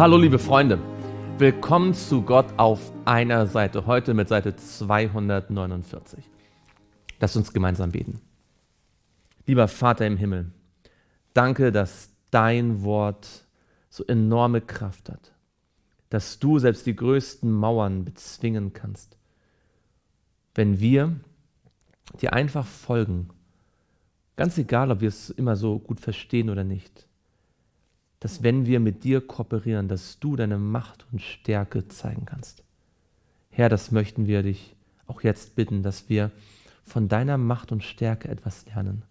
Hallo liebe Freunde, willkommen zu Gott auf einer Seite, heute mit Seite 249. Lass uns gemeinsam beten. Lieber Vater im Himmel, danke, dass dein Wort so enorme Kraft hat, dass du selbst die größten Mauern bezwingen kannst, wenn wir dir einfach folgen, ganz egal, ob wir es immer so gut verstehen oder nicht dass wenn wir mit dir kooperieren, dass du deine Macht und Stärke zeigen kannst. Herr, das möchten wir dich auch jetzt bitten, dass wir von deiner Macht und Stärke etwas lernen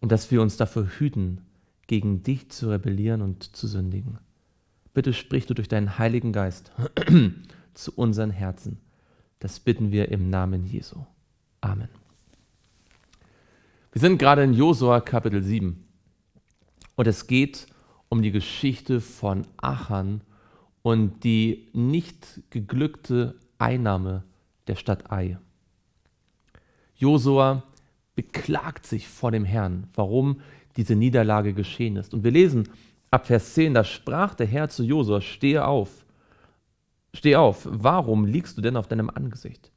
und dass wir uns dafür hüten, gegen dich zu rebellieren und zu sündigen. Bitte sprich du durch deinen Heiligen Geist zu unseren Herzen. Das bitten wir im Namen Jesu. Amen. Wir sind gerade in Josua Kapitel 7 und es geht um um die Geschichte von Achan und die nicht geglückte Einnahme der Stadt Ai. Josua beklagt sich vor dem Herrn, warum diese Niederlage geschehen ist. Und wir lesen ab Vers 10, da sprach der Herr zu Josua, stehe auf, stehe auf, warum liegst du denn auf deinem Angesicht?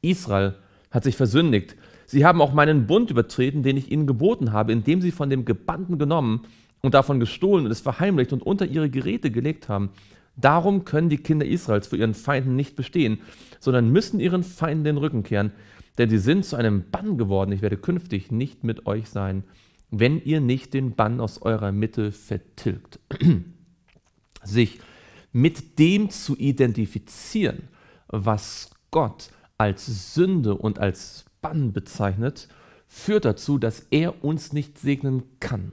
Israel hat sich versündigt. Sie haben auch meinen Bund übertreten, den ich ihnen geboten habe, indem sie von dem Gebannten genommen und davon gestohlen und es verheimlicht und unter ihre Geräte gelegt haben. Darum können die Kinder Israels vor ihren Feinden nicht bestehen, sondern müssen ihren Feinden den Rücken kehren, denn sie sind zu einem Bann geworden. Ich werde künftig nicht mit euch sein, wenn ihr nicht den Bann aus eurer Mitte vertilgt. Sich mit dem zu identifizieren, was Gott als Sünde und als Bann bezeichnet, führt dazu, dass er uns nicht segnen kann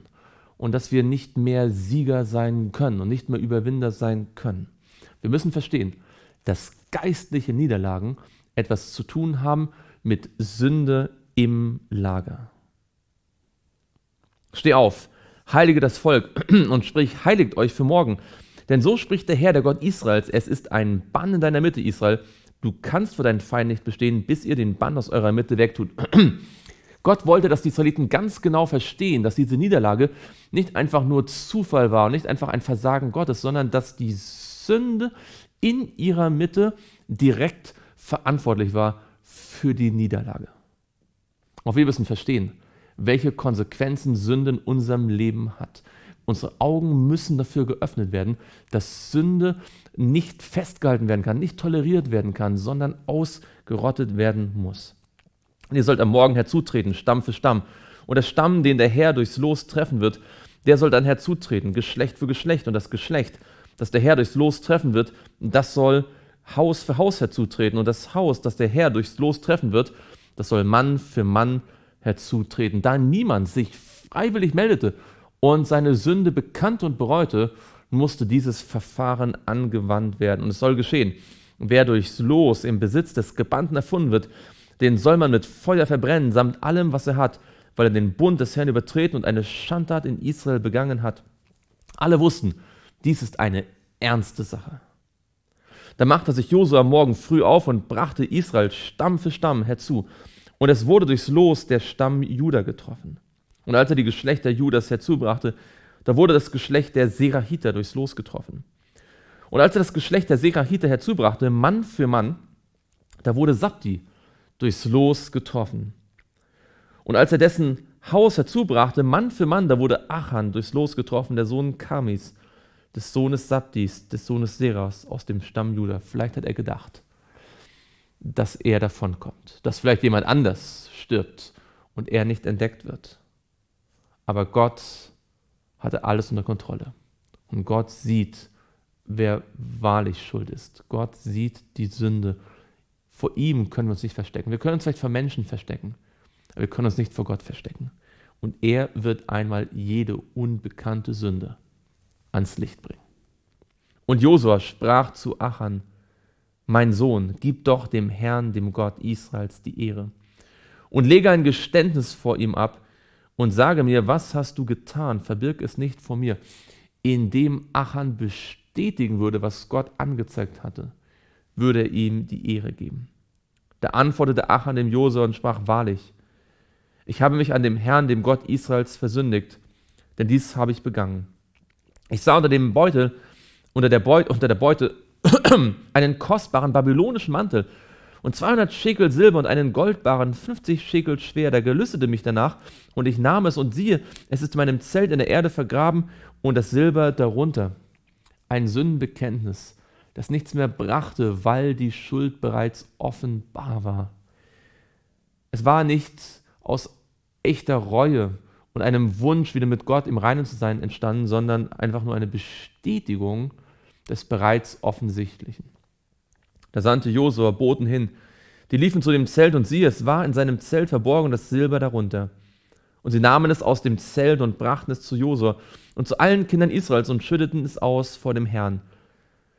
und dass wir nicht mehr Sieger sein können und nicht mehr Überwinder sein können. Wir müssen verstehen, dass geistliche Niederlagen etwas zu tun haben mit Sünde im Lager. Steh auf, heilige das Volk und sprich, heiligt euch für morgen. Denn so spricht der Herr, der Gott Israels, es ist ein Bann in deiner Mitte, Israel. Du kannst vor deinen Feinden nicht bestehen, bis ihr den Bann aus eurer Mitte wegtut. Gott wollte, dass die Israeliten ganz genau verstehen, dass diese Niederlage nicht einfach nur Zufall war und nicht einfach ein Versagen Gottes, sondern dass die Sünde in ihrer Mitte direkt verantwortlich war für die Niederlage. Auch wir müssen verstehen, welche Konsequenzen Sünde in unserem Leben hat. Unsere Augen müssen dafür geöffnet werden, dass Sünde nicht festgehalten werden kann, nicht toleriert werden kann, sondern ausgerottet werden muss. Und ihr sollt am Morgen herzutreten, Stamm für Stamm. Und der Stamm, den der Herr durchs Los treffen wird, der soll dann herzutreten, Geschlecht für Geschlecht. Und das Geschlecht, das der Herr durchs Los treffen wird, das soll Haus für Haus herzutreten. Und das Haus, das der Herr durchs Los treffen wird, das soll Mann für Mann herzutreten. Da niemand sich freiwillig meldete und seine Sünde bekannt und bereute, musste dieses Verfahren angewandt werden. Und es soll geschehen. Wer durchs Los im Besitz des Gebannten erfunden wird, den soll man mit Feuer verbrennen, samt allem, was er hat, weil er den Bund des Herrn übertreten und eine Schandtat in Israel begangen hat. Alle wussten, dies ist eine ernste Sache. Da machte sich Josua morgen früh auf und brachte Israel Stamm für Stamm herzu. Und es wurde durchs Los der Stamm Juda getroffen. Und als er die Geschlechter Judas herzubrachte, da wurde das Geschlecht der Serahiter durchs Los getroffen. Und als er das Geschlecht der Serahiter herzubrachte, Mann für Mann, da wurde Sabdi durchs Los getroffen. Und als er dessen Haus herzubrachte, Mann für Mann, da wurde Achan durchs Los getroffen, der Sohn Kamis, des Sohnes Sabdis, des Sohnes Seras aus dem Stamm Juda. Vielleicht hat er gedacht, dass er davonkommt, dass vielleicht jemand anders stirbt und er nicht entdeckt wird. Aber Gott hatte alles unter Kontrolle. Und Gott sieht, wer wahrlich schuld ist. Gott sieht die Sünde vor ihm können wir uns nicht verstecken. Wir können uns vielleicht vor Menschen verstecken, aber wir können uns nicht vor Gott verstecken. Und er wird einmal jede unbekannte Sünde ans Licht bringen. Und Josua sprach zu Achan, mein Sohn, gib doch dem Herrn, dem Gott Israels, die Ehre und lege ein Geständnis vor ihm ab und sage mir, was hast du getan? Verbirg es nicht vor mir, indem Achan bestätigen würde, was Gott angezeigt hatte würde er ihm die Ehre geben. Da antwortete Achan dem Jose und sprach wahrlich, ich habe mich an dem Herrn, dem Gott Israels, versündigt, denn dies habe ich begangen. Ich sah unter dem Beutel, unter der Beute, unter der Beute einen kostbaren babylonischen Mantel und 200 Schekel Silber und einen goldbaren, 50 Schekel schwer. Da gelüstete mich danach und ich nahm es und siehe, es ist in meinem Zelt in der Erde vergraben und das Silber darunter. Ein Sündenbekenntnis das nichts mehr brachte, weil die Schuld bereits offenbar war. Es war nicht aus echter Reue und einem Wunsch, wieder mit Gott im Reinen zu sein, entstanden, sondern einfach nur eine Bestätigung des bereits Offensichtlichen. Da sandte Josua Boten hin. Die liefen zu dem Zelt und siehe, es war in seinem Zelt verborgen das Silber darunter. Und sie nahmen es aus dem Zelt und brachten es zu Josua und zu allen Kindern Israels und schütteten es aus vor dem Herrn.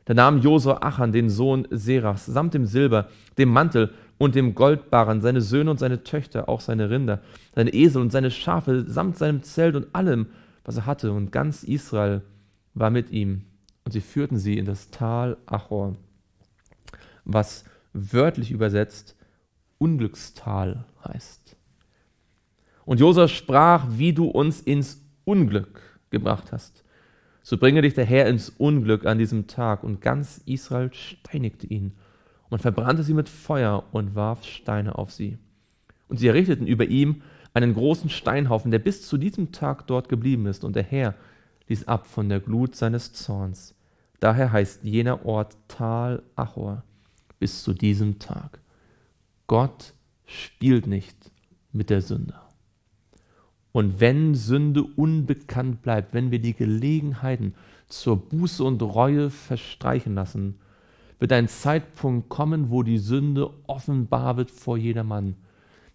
Da nahm Josua Achan, den Sohn Serachs, samt dem Silber, dem Mantel und dem Goldbarren, seine Söhne und seine Töchter, auch seine Rinder, seine Esel und seine Schafe, samt seinem Zelt und allem, was er hatte, und ganz Israel war mit ihm. Und sie führten sie in das Tal Achor, was wörtlich übersetzt Unglückstal heißt. Und Josef sprach, wie du uns ins Unglück gebracht hast so bringe dich der Herr ins Unglück an diesem Tag. Und ganz Israel steinigte ihn und verbrannte sie mit Feuer und warf Steine auf sie. Und sie errichteten über ihm einen großen Steinhaufen, der bis zu diesem Tag dort geblieben ist. Und der Herr ließ ab von der Glut seines Zorns. Daher heißt jener Ort Tal Achor bis zu diesem Tag. Gott spielt nicht mit der Sünde. Und wenn Sünde unbekannt bleibt, wenn wir die Gelegenheiten zur Buße und Reue verstreichen lassen, wird ein Zeitpunkt kommen, wo die Sünde offenbar wird vor jedermann.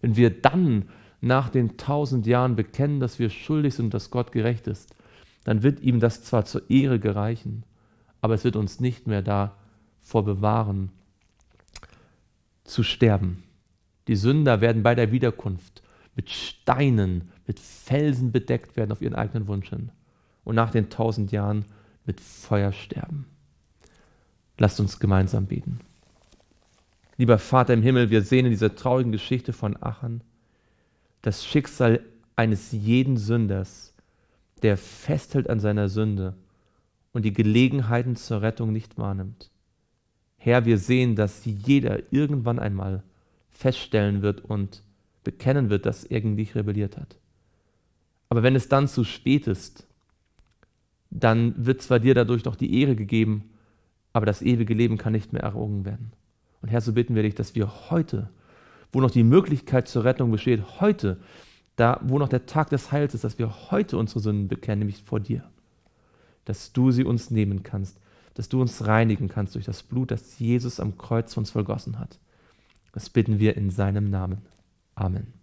Wenn wir dann nach den tausend Jahren bekennen, dass wir schuldig sind und dass Gott gerecht ist, dann wird ihm das zwar zur Ehre gereichen, aber es wird uns nicht mehr davor bewahren, zu sterben. Die Sünder werden bei der Wiederkunft mit Steinen, mit Felsen bedeckt werden auf ihren eigenen Wunsch hin und nach den tausend Jahren mit Feuer sterben. Lasst uns gemeinsam beten. Lieber Vater im Himmel, wir sehen in dieser traurigen Geschichte von Aachen das Schicksal eines jeden Sünders, der festhält an seiner Sünde und die Gelegenheiten zur Rettung nicht wahrnimmt. Herr, wir sehen, dass jeder irgendwann einmal feststellen wird und bekennen wird, dass er gegen dich rebelliert hat. Aber wenn es dann zu spät ist, dann wird zwar dir dadurch noch die Ehre gegeben, aber das ewige Leben kann nicht mehr errungen werden. Und Herr, so bitten wir dich, dass wir heute, wo noch die Möglichkeit zur Rettung besteht, heute, da wo noch der Tag des Heils ist, dass wir heute unsere Sünden bekennen, nämlich vor dir, dass du sie uns nehmen kannst, dass du uns reinigen kannst durch das Blut, das Jesus am Kreuz für uns vergossen hat. Das bitten wir in seinem Namen. Amen.